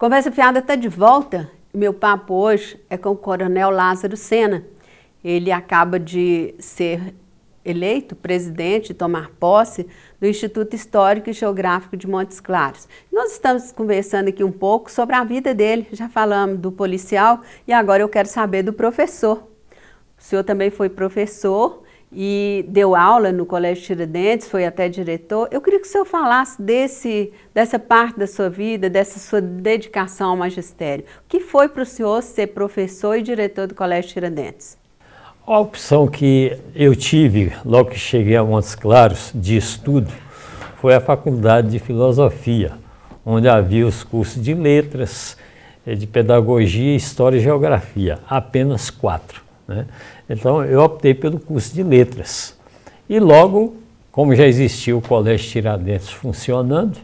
Conversa Fiada está de volta. Meu papo hoje é com o Coronel Lázaro Sena. Ele acaba de ser eleito presidente, tomar posse do Instituto Histórico e Geográfico de Montes Claros. Nós estamos conversando aqui um pouco sobre a vida dele. Já falamos do policial e agora eu quero saber do professor. O senhor também foi professor e deu aula no Colégio Tiradentes, foi até diretor. Eu queria que o senhor falasse desse, dessa parte da sua vida, dessa sua dedicação ao magistério. O que foi para o senhor ser professor e diretor do Colégio Tiradentes? A opção que eu tive logo que cheguei a Montes Claros de estudo foi a Faculdade de Filosofia, onde havia os cursos de letras, eh, de pedagogia, história e geografia, apenas quatro. Né? Então eu optei pelo curso de letras. E logo, como já existia o Colégio Tiradentes funcionando,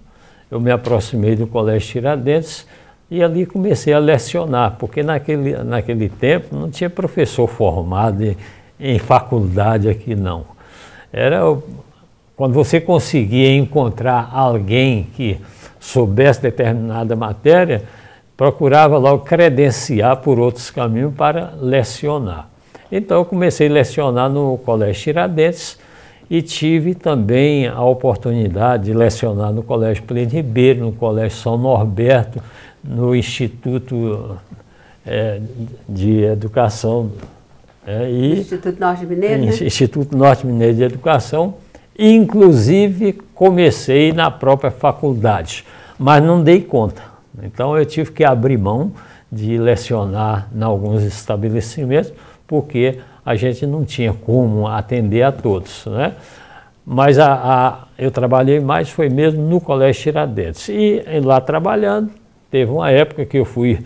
eu me aproximei do Colégio Tiradentes e ali comecei a lecionar, porque naquele, naquele tempo não tinha professor formado em, em faculdade aqui não. Era quando você conseguia encontrar alguém que soubesse determinada matéria, procurava logo credenciar por outros caminhos para lecionar. Então eu comecei a lecionar no Colégio Tiradentes e tive também a oportunidade de lecionar no Colégio Pleno Ribeiro, no Colégio São Norberto, no Instituto é, de Educação. É, e, Instituto Norte Mineiro? Né? Instituto Norte Mineiro de Educação. Inclusive comecei na própria faculdade, mas não dei conta. Então eu tive que abrir mão de lecionar em alguns estabelecimentos porque a gente não tinha como atender a todos, né? Mas a, a eu trabalhei mais foi mesmo no Colégio Tiradentes. E, lá trabalhando, teve uma época que eu fui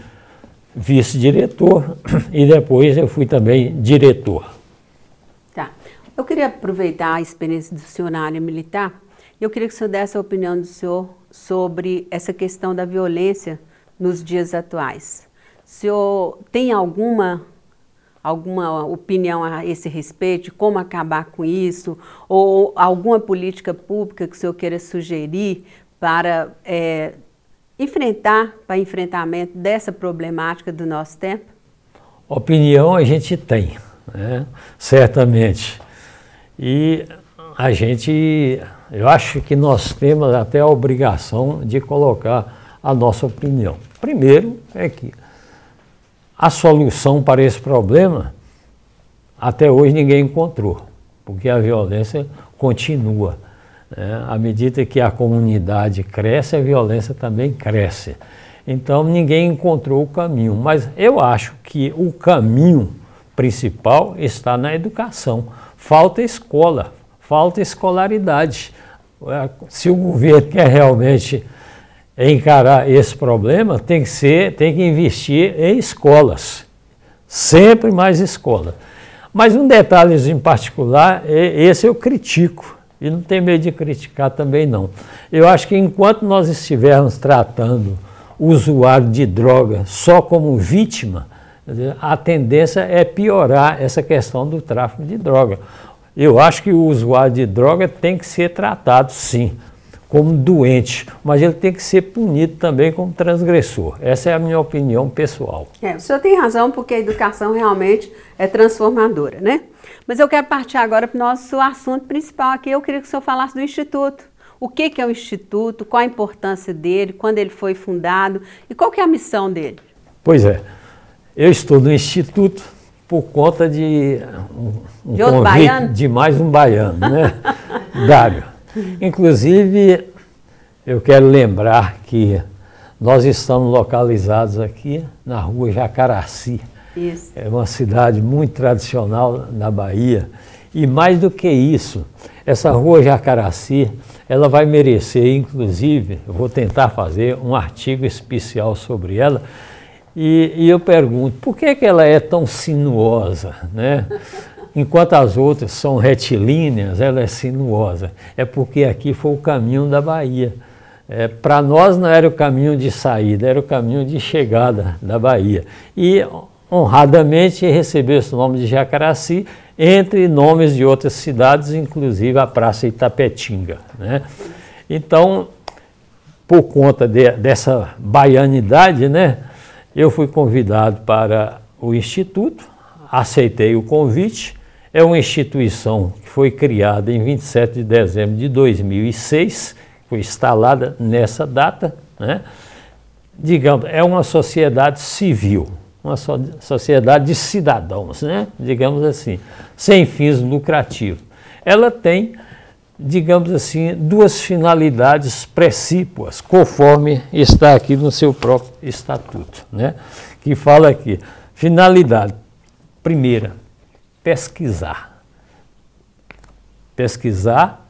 vice-diretor e depois eu fui também diretor. Tá. Eu queria aproveitar a experiência do senhor na área militar e eu queria que o senhor desse a opinião do senhor sobre essa questão da violência nos dias atuais. O senhor tem alguma alguma opinião a esse respeito, como acabar com isso, ou alguma política pública que o senhor queira sugerir para é, enfrentar, para enfrentamento dessa problemática do nosso tempo? Opinião a gente tem, né? certamente. E a gente, eu acho que nós temos até a obrigação de colocar a nossa opinião. Primeiro é que a solução para esse problema até hoje ninguém encontrou, porque a violência continua. Né? À medida que a comunidade cresce, a violência também cresce. Então ninguém encontrou o caminho, mas eu acho que o caminho principal está na educação. Falta escola, falta escolaridade. É, se o governo quer realmente encarar esse problema, tem que ser, tem que investir em escolas, sempre mais escolas. Mas um detalhe em particular, esse eu critico e não tem medo de criticar também não. Eu acho que enquanto nós estivermos tratando o usuário de droga só como vítima, a tendência é piorar essa questão do tráfico de droga. Eu acho que o usuário de droga tem que ser tratado sim como doente, mas ele tem que ser punido também como transgressor. Essa é a minha opinião pessoal. É, o senhor tem razão, porque a educação realmente é transformadora, né? Mas eu quero partir agora para o nosso assunto principal aqui. Eu queria que o senhor falasse do Instituto. O que, que é o Instituto, qual a importância dele, quando ele foi fundado e qual que é a missão dele? Pois é, eu estou no Instituto por conta de um, um de, convite baiano? de mais um baiano, né? Dário. Inclusive, eu quero lembrar que nós estamos localizados aqui na rua Jacaraci. Isso. É uma cidade muito tradicional na Bahia. E mais do que isso, essa rua Jacaraci, ela vai merecer, inclusive, eu vou tentar fazer um artigo especial sobre ela. E, e eu pergunto, por que, é que ela é tão sinuosa, né? enquanto as outras são retilíneas, ela é sinuosa. É porque aqui foi o caminho da Bahia. É, Para nós não era o caminho de saída, era o caminho de chegada da Bahia. E honradamente recebeu esse nome de Jacaraci, entre nomes de outras cidades, inclusive a Praça Itapetinga. Né? Então, por conta de, dessa baianidade, né, eu fui convidado para o Instituto, aceitei o convite é uma instituição que foi criada em 27 de dezembro de 2006, foi instalada nessa data, né? digamos, é uma sociedade civil, uma so sociedade de cidadãos, né? digamos assim, sem fins lucrativos. Ela tem, digamos assim, duas finalidades precípuas, conforme está aqui no seu próprio estatuto, né? que fala aqui, finalidade primeira, pesquisar. Pesquisar,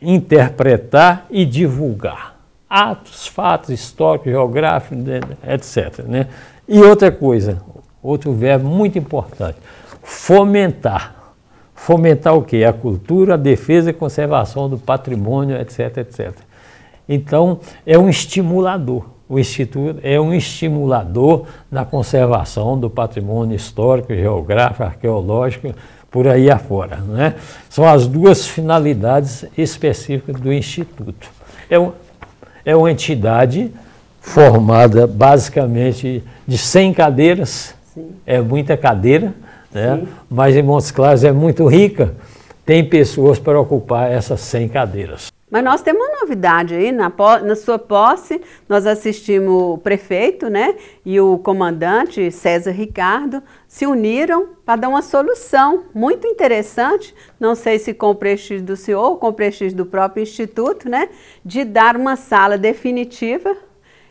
interpretar e divulgar. Atos, fatos, histórico, geográfico, né, etc. Né? E outra coisa, outro verbo muito importante, fomentar. Fomentar o quê? A cultura, a defesa e conservação do patrimônio, etc, etc. Então, é um estimulador o Instituto é um estimulador na conservação do patrimônio histórico, geográfico, arqueológico, por aí afora. Né? São as duas finalidades específicas do Instituto. É, um, é uma entidade formada basicamente de 100 cadeiras, Sim. é muita cadeira, né? mas em Montes Claros é muito rica, tem pessoas para ocupar essas 100 cadeiras. Mas nós temos uma novidade aí, na, na sua posse, nós assistimos o prefeito né, e o comandante César Ricardo se uniram para dar uma solução muito interessante, não sei se com o prestígio do senhor ou com o prestígio do próprio instituto, né, de dar uma sala definitiva,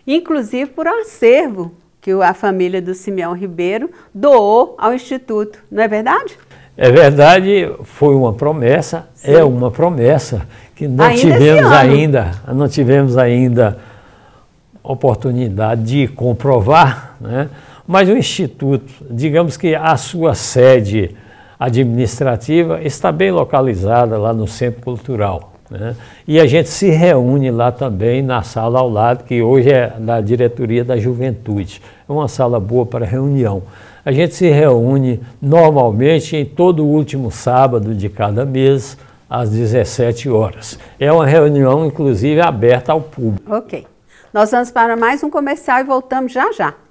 inclusive por acervo que a família do Simeão Ribeiro doou ao instituto, não é verdade? É verdade, foi uma promessa, é Sim. é uma promessa que não ainda tivemos ainda, não tivemos ainda oportunidade de comprovar, né? mas o Instituto, digamos que a sua sede administrativa está bem localizada lá no Centro Cultural. Né? E a gente se reúne lá também na sala ao lado, que hoje é da Diretoria da Juventude. É uma sala boa para reunião. A gente se reúne normalmente em todo o último sábado de cada mês, às 17 horas. É uma reunião, inclusive, aberta ao público. Ok. Nós vamos para mais um comercial e voltamos já já.